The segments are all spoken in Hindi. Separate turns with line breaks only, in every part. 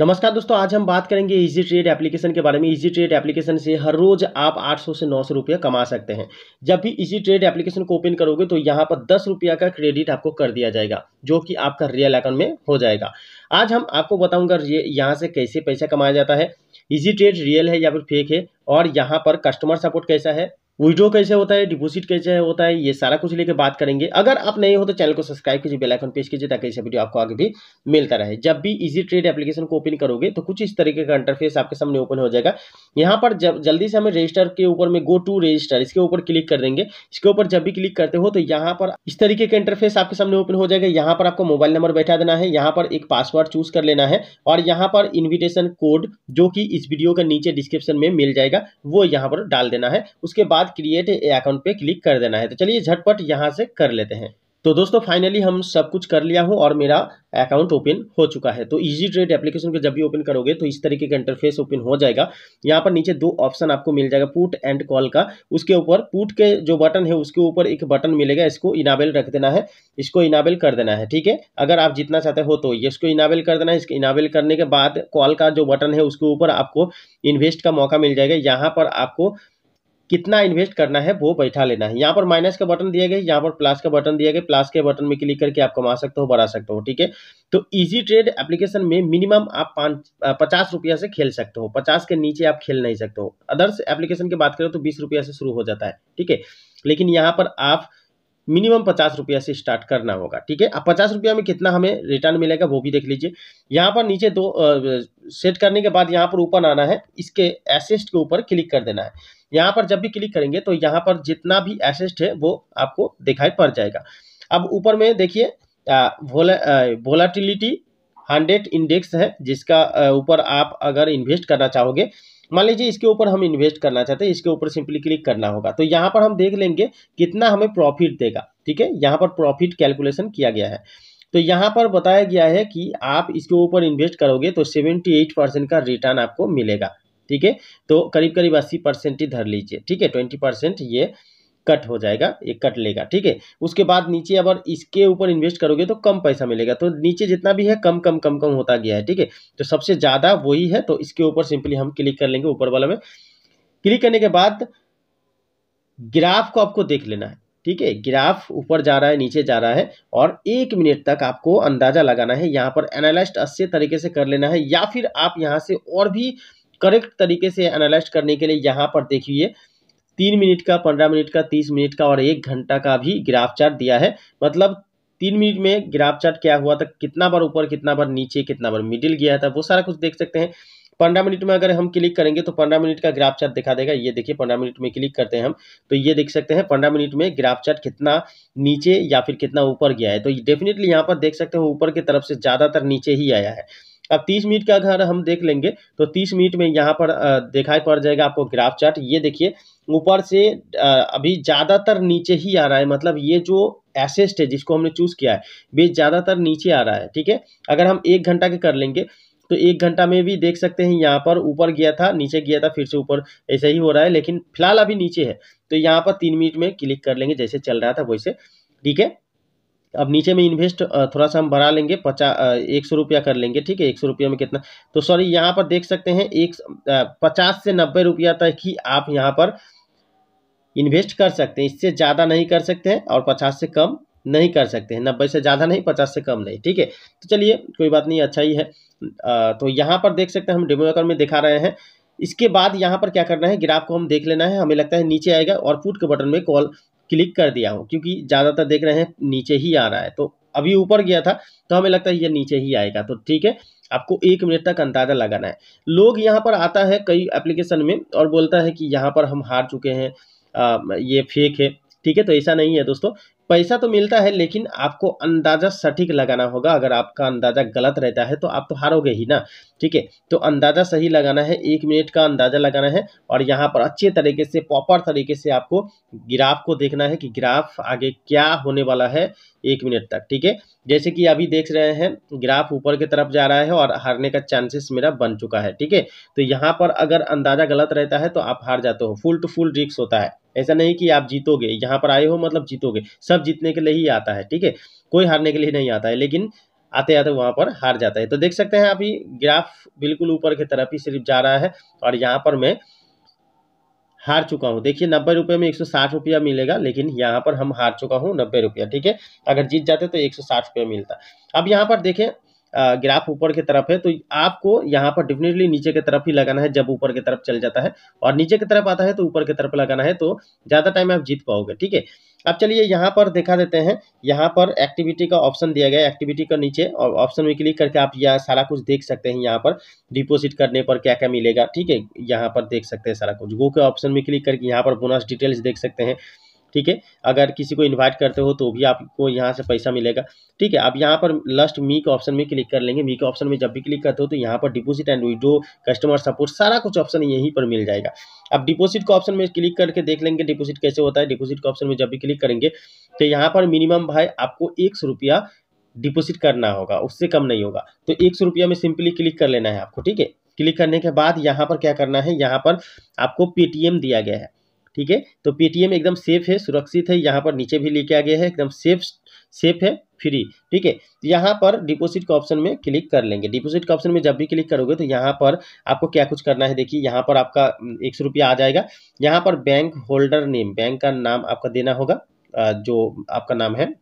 नमस्कार दोस्तों आज हम बात करेंगे इजी ट्रेड एप्लीकेशन के बारे में इजी ट्रेड एप्लीकेशन से हर रोज आप 800 से 900 रुपया कमा सकते हैं जब भी इजी ट्रेड एप्लीकेशन को ओपन करोगे तो यहाँ पर दस रुपया का क्रेडिट आपको कर दिया जाएगा जो कि आपका रियल अकाउंट में हो जाएगा आज हम आपको बताऊंगा यहाँ से कैसे पैसा कमाया जाता है इजी ट्रेड रियल है या फिर फेक है और यहाँ पर कस्टमर सपोर्ट कैसा है विड्रो कैसे होता है डिपोजिट कैसे होता है ये सारा कुछ लेके बात करेंगे अगर आप नहीं हो तो चैनल को सब्सक्राइब कीजिए बेल आइकन पेश कीजिए ताकि ऐसे वीडियो आपको आगे भी मिलता रहे जब भी इजी ट्रेड एप्लीकेशन को ओपन करोगे तो कुछ इस तरीके का इंटरफेस आपके सामने ओपन हो जाएगा यहाँ पर जब जल्दी से हमें रजिस्टर के ऊपर में गो टू रजिस्टर इसके ऊपर क्लिक कर देंगे इसके ऊपर जब भी क्लिक करते हो तो यहाँ पर इस तरीके का इंटरफेस आपके सामने ओपन हो जाएगा यहाँ पर आपको मोबाइल नंबर बैठा देना है यहाँ पर एक पासवर्ड चूज कर लेना है और यहाँ पर इन्विटेशन कोड जो कि इस वीडियो के नीचे डिस्क्रिप्शन में मिल जाएगा वो यहाँ पर डाल देना है उसके बाद बाद क्रिएट ए अकाउंट पे क्लिक कर देना है तो चलिए झटपट यहाँ से कर लेते हैं तो दोस्तों फाइनली हम सब कुछ कर लिया हूँ और मेरा अकाउंट ओपन हो चुका है तो इजी ट्रेड एप्लीकेशन को जब भी ओपन करोगे तो इस तरीके का इंटरफेस ओपन हो जाएगा यहाँ पर नीचे दो ऑप्शन आपको मिल जाएगा पुट एंड कॉल का उसके ऊपर पुट के जो बटन है उसके ऊपर एक बटन मिलेगा इसको इनाबेल रख देना है इसको इनाबेल कर देना है ठीक है अगर आप जितना चाहते हो तो ये इसको इनाबेल कर देना है इसको इनाबेल करने के बाद कॉल का जो बटन है उसके ऊपर आपको इन्वेस्ट का मौका मिल जाएगा यहाँ पर आपको कितना इन्वेस्ट करना है वो बैठा लेना है यहाँ पर माइनस का बटन दिया गया यहाँ पर प्लस का बटन दिया गया प्लस के बटन में क्लिक करके आप कमा सकते हो बढ़ा सकते हो ठीक है तो इजी ट्रेड एप्लीकेशन में मिनिमम आप पाँच पचास रुपया से खेल सकते हो पचास के नीचे आप खेल नहीं सकते हो अदर्स एप्लीकेशन की बात करें तो बीस रुपया से शुरू हो जाता है ठीक है लेकिन यहाँ पर आप मिनिमम पचास रुपया से स्टार्ट करना होगा ठीक है अब पचास रुपया में कितना हमें रिटर्न मिलेगा वो भी देख लीजिए यहाँ पर नीचे दो सेट करने के बाद यहाँ पर ऊपर आना है इसके एसेस्ट के ऊपर क्लिक कर देना है यहाँ पर जब भी क्लिक करेंगे तो यहाँ पर जितना भी एसेस्ट है वो आपको दिखाई पड़ जाएगा अब ऊपर में देखिए वोलाटिलिटी हंड्रेड इंडेक्स है जिसका ऊपर आप अगर इन्वेस्ट करना चाहोगे मान लीजिए इसके ऊपर हम इन्वेस्ट करना चाहते हैं इसके ऊपर सिंपली क्लिक करना होगा तो यहाँ पर हम देख लेंगे कितना हमें प्रॉफिट देगा ठीक है यहाँ पर प्रॉफिट कैलकुलेशन किया गया है तो यहाँ पर बताया गया है कि आप इसके ऊपर इन्वेस्ट करोगे तो सेवेंटी एट परसेंट का रिटर्न आपको मिलेगा ठीक है तो करीब करीब अस्सी परसेंट ही धर लीजिए ठीक है ट्वेंटी परसेंट ये कट हो जाएगा ये कट लेगा ठीक है उसके बाद नीचे अगर इसके ऊपर इन्वेस्ट करोगे तो कम पैसा मिलेगा तो नीचे जितना भी है कम कम कम कम होता गया है ठीक है तो सबसे ज़्यादा वही है तो इसके ऊपर सिंपली हम क्लिक कर लेंगे ऊपर वाला में क्लिक करने के बाद ग्राफ को आपको देख लेना है ठीक है ग्राफ ऊपर जा रहा है नीचे जा रहा है और एक मिनट तक आपको अंदाज़ा लगाना है यहाँ पर एनालिस्ट अच्छे तरीके से कर लेना है या फिर आप यहाँ से और भी करेक्ट तरीके से एनालाइज करने के लिए यहाँ पर देखिए तीन मिनट का पंद्रह मिनट का तीस मिनट का और एक घंटा का भी ग्राफ चार्ट दिया है मतलब तीन मिनट में ग्राफ चार्ट क्या हुआ था कितना बार ऊपर कितना बार नीचे कितना बार मिडिल गया था वो सारा कुछ देख सकते हैं पंद्रह मिनट में अगर हम क्लिक करेंगे तो पंद्रह मिनट का ग्राफ चार्ट दिखा देगा ये देखिए पंद्रह मिनट में क्लिक करते हैं हम तो ये देख सकते हैं पंद्रह मिनट में ग्राफ चार्ट कितना नीचे या फिर कितना ऊपर गया है तो डेफिनेटली यहाँ पर देख सकते हो ऊपर की तरफ से ज़्यादातर नीचे ही आया है अब तीस मिनट का अगर हम देख लेंगे तो तीस मिनट में यहाँ पर दिखाई पड़ जाएगा आपको ग्राफ चार्ट ये देखिए ऊपर से अभी ज़्यादातर नीचे ही आ रहा है मतलब ये जो एसेस्ट है जिसको हमने चूज़ किया है वे ज़्यादातर नीचे आ रहा है ठीक है अगर हम एक घंटा के कर लेंगे तो एक घंटा में भी देख सकते हैं यहाँ पर ऊपर गया था नीचे गया था फिर से ऊपर ऐसे ही हो रहा है लेकिन फिलहाल अभी नीचे है तो यहाँ पर तीन मिनट में क्लिक कर लेंगे जैसे चल रहा था वैसे ठीक है अब नीचे में इन्वेस्ट थोड़ा सा हम बढ़ा लेंगे पचास एक सौ रुपया कर लेंगे ठीक है एक सौ रुपया में कितना तो सॉरी यहाँ पर देख सकते हैं एक पचास से नब्बे रुपया तक ही आप यहाँ पर इन्वेस्ट कर सकते हैं इससे ज़्यादा नहीं कर सकते हैं और पचास से कम नहीं कर सकते हैं नब्बे से ज़्यादा नहीं पचास से कम नहीं ठीक है तो चलिए कोई बात नहीं अच्छा ही है तो यहाँ पर देख सकते हैं हम डेमो अकाउंट में दिखा रहे हैं इसके बाद यहाँ पर क्या करना है ग्राफ को हम देख लेना है हमें लगता है नीचे आएगा और पुट के बटन में कॉल क्लिक कर दिया हूँ क्योंकि ज़्यादातर देख रहे हैं नीचे ही आ रहा है तो अभी ऊपर गया था तो हमें लगता है ये नीचे ही आएगा तो ठीक है आपको एक मिनट तक अंदाज़ा लगाना है लोग यहाँ पर आता है कई एप्लीकेशन में और बोलता है कि यहाँ पर हम हार चुके हैं आ, ये फेक है ठीक है तो ऐसा नहीं है दोस्तों पैसा तो मिलता है लेकिन आपको अंदाज़ा सटीक लगाना होगा अगर आपका अंदाज़ा गलत रहता है तो आप तो हारोगे ही ना ठीक है तो अंदाज़ा सही लगाना है एक मिनट का अंदाज़ा लगाना है और यहाँ पर अच्छे तरीके से प्रॉपर तरीके से आपको ग्राफ को देखना है कि ग्राफ आगे क्या होने वाला है एक मिनट तक ठीक है जैसे कि अभी देख रहे हैं ग्राफ ऊपर की तरफ जा रहा है और हारने का चांसेस मेरा बन चुका है ठीक है तो यहाँ पर अगर अंदाज़ा गलत रहता है तो आप हार जाते हो फुल टू फुल रिक्स होता है ऐसा नहीं कि आप जीतोगे यहाँ पर आए हो मतलब जीतोगे सब जीतने के लिए ही आता है ठीक है कोई हारने के लिए नहीं आता है लेकिन आते आते वहाँ पर हार जाता है तो देख सकते हैं अभी ग्राफ बिल्कुल ऊपर की तरफ ही सिर्फ जा रहा है और यहाँ पर मैं हार चुका हूँ देखिए नब्बे रुपये में एक सौ साठ रुपया मिलेगा लेकिन यहाँ पर हम हार चुका हूँ नब्बे रुपया ठीक है अगर जीत जाते तो एक सौ साठ रुपया मिलता अब यहाँ पर देखें ग्राफ ऊपर की तरफ है तो आपको यहाँ पर डेफिनेटली नीचे की तरफ ही लगाना है जब ऊपर की तरफ चल जाता है और नीचे की तरफ आता है तो ऊपर की तरफ लगाना है तो ज़्यादा टाइम आप जीत पाओगे ठीक है अब चलिए यहाँ पर देखा देते हैं यहाँ पर एक्टिविटी का ऑप्शन दिया गया एक्टिविटी का नीचे और ऑप्शन में क्लिक करके आप यह सारा कुछ देख सकते हैं यहाँ पर डिपोजिट करने पर क्या क्या मिलेगा ठीक है यहाँ पर देख सकते हैं सारा कुछ गो के ऑप्शन में क्लिक करके यहाँ पर बोनस डिटेल्स देख सकते हैं ठीक है अगर किसी को इनवाइट करते हो तो भी आपको यहाँ से पैसा मिलेगा ठीक है अब यहाँ पर लास्ट मी के ऑप्शन में क्लिक कर लेंगे मी के ऑप्शन में जब भी क्लिक करते हो तो यहाँ पर deposit and withdraw customer support सारा कुछ ऑप्शन यहीं पर मिल जाएगा अब डिपोजिट का ऑप्शन में क्लिक करके देख लेंगे डिपोजिट कैसे होता है डिपोजिट का ऑप्शन में जब भी क्लिक करेंगे तो यहाँ पर मिनिमम भाई आपको एक सौ रुपया डिपोजिट करना होगा उससे कम नहीं होगा तो एक सौ रुपया में सिंपली क्लिक कर लेना है आपको ठीक है क्लिक करने के बाद यहाँ पर क्या करना है यहाँ पर आपको पेटीएम दिया गया है ठीक है तो पेटीएम एकदम सेफ है सुरक्षित है यहाँ पर नीचे भी लेके आ गया है एकदम सेफ सेफ है फ्री ठीक है तो यहाँ पर डिपॉजिट का ऑप्शन में क्लिक कर लेंगे डिपॉजिट का ऑप्शन में जब भी क्लिक करोगे तो यहाँ पर आपको क्या कुछ करना है देखिए यहाँ पर आपका हम्म, एक सौ रुपया आ जाएगा यहाँ पर बैंक होल्डर नेम बैंक का नाम आपका देना होगा जो आपका नाम है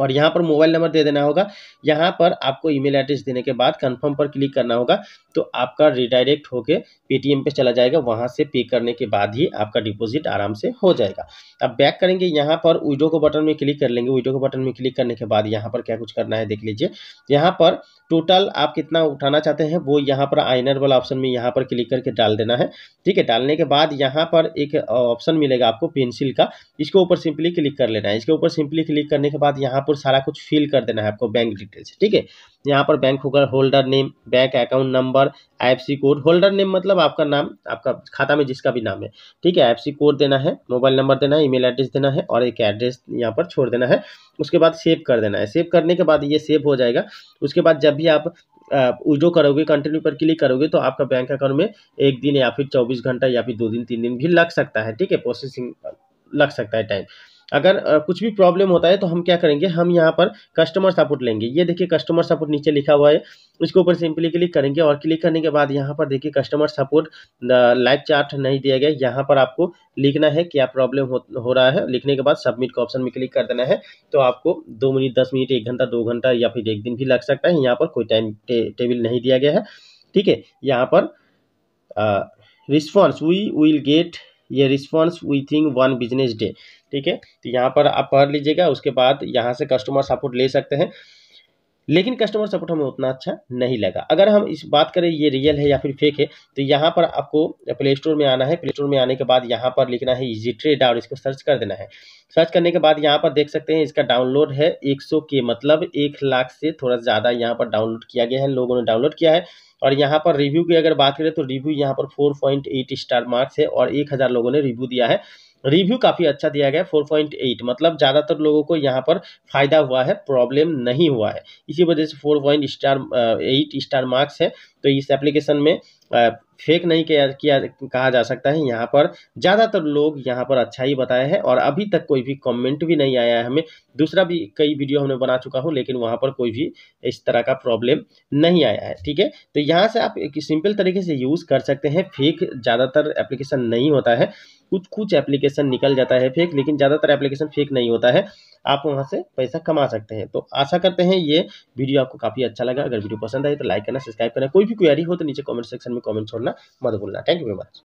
और यहाँ पर मोबाइल नंबर दे देना होगा यहाँ पर आपको ईमेल एड्रेस देने के बाद कंफर्म पर क्लिक करना होगा तो आपका रिडायरेक्ट होके पेटीएम पे चला जाएगा वहाँ से पे करने के बाद ही आपका डिपॉजिट आराम से हो जाएगा अब बैक करेंगे यहाँ पर विडो को बटन में क्लिक कर लेंगे विडो को बटन में क्लिक करने के बाद यहाँ पर क्या कुछ करना है देख लीजिए यहाँ पर टोटल आप कितना उठाना चाहते हैं वो यहाँ पर आइनर वाला ऑप्शन में यहाँ पर क्लिक करके डाल देना है ठीक है डालने के बाद यहाँ पर एक ऑप्शन मिलेगा आपको पेंसिल का इसके ऊपर सिंपली क्लिक कर लेना है इसके ऊपर सिंपली क्लिक करने के बाद यहाँ पर सारा कुछ फिल कर देना है आपको बैंक डिटेल्स ठीक है यहाँ पर बैंक होगा holder name bank account number I code holder name मतलब आपका नाम आपका खाता में जिसका भी नाम है ठीक है आई कोड देना है मोबाइल नंबर देना है ईमेल एड्रेस देना है और एक एड्रेस यहाँ पर छोड़ देना है उसके बाद सेव कर देना है सेव करने के बाद ये सेव हो जाएगा उसके बाद जब भी आप विड्रो करोगे कंटिन्यू पर क्लिक करोगे तो आपका बैंक अकाउंट में एक दिन या फिर चौबीस घंटा या फिर दो दिन तीन दिन भी लग सकता है ठीक है प्रोसेसिंग लग सकता है टाइम अगर कुछ भी प्रॉब्लम होता है तो हम क्या करेंगे हम यहाँ पर कस्टमर सपोर्ट लेंगे ये देखिए कस्टमर सपोर्ट नीचे लिखा हुआ है इसके ऊपर सिंपली क्लिक करेंगे और क्लिक करने के बाद यहाँ पर देखिए कस्टमर सपोर्ट लाइव चार्ट नहीं दिया गया यहाँ पर आपको लिखना है क्या प्रॉब्लम हो, हो रहा है लिखने के बाद सबमिट का ऑप्शन में क्लिक कर देना है तो आपको दो मिनट दस मिनट एक घंटा दो घंटा या फिर एक दिन भी लग सकता है यहाँ पर कोई टाइम टे, टेबल नहीं दिया गया है ठीक है यहाँ पर रिस्पॉन्स वी विल गेट ये response we think one business day ठीक है तो यहाँ पर आप पढ़ लीजिएगा उसके बाद यहाँ से कस्टमर सपोर्ट ले सकते हैं लेकिन कस्टमर सपोर्ट हमें उतना अच्छा नहीं लगा अगर हम इस बात करें ये रियल है या फिर फेक है तो यहाँ पर आपको प्ले स्टोर में आना है प्ले स्टोर में आने के बाद यहाँ पर लिखना है इजी ट्रेड और इसको सर्च कर देना है सर्च करने के बाद यहाँ पर देख सकते हैं इसका डाउनलोड है 100 के मतलब एक लाख से थोड़ा ज़्यादा यहाँ पर डाउनलोड किया गया है लोगों ने डाउनलोड किया है और यहाँ पर रिव्यू की अगर बात करें तो रिव्यू यहाँ पर एट स्टार मार्क्स है और हज़ार लोगों ने रिव्यू दिया है रिव्यू काफ़ी अच्छा दिया गया है 4.8 मतलब ज़्यादातर लोगों को यहाँ पर फायदा हुआ है प्रॉब्लम नहीं हुआ है इसी वजह से four point star eight star marks है तो इस एप्लीकेशन में फेक नहीं किया किया कहा जा सकता है यहाँ पर ज़्यादातर लोग यहाँ पर अच्छा ही बताया है और अभी तक कोई भी कमेंट भी नहीं आया है हमें दूसरा भी कई वीडियो हमने बना चुका हूँ लेकिन वहाँ पर कोई भी इस तरह का प्रॉब्लम नहीं आया है ठीक है तो यहाँ से आप एक सिंपल तरीके से यूज़ कर सकते हैं फेक ज़्यादातर एप्लीकेशन नहीं होता है कुछ कुछ एप्लीकेशन निकल जाता है फेक लेकिन ज़्यादातर एप्लीकेशन फेक नहीं होता है आप वहाँ से पैसा कमा सकते हैं तो आशा करते हैं ये वीडियो आपको काफ़ी अच्छा लगा अगर वीडियो पसंद आए तो लाइक करना सब्सक्राइब करना कोई भी क्वेरी हो तो नीचे कमेंट सेक्शन में कॉमेंट छोड़ना मत भूलना थैंक यू वेरी मच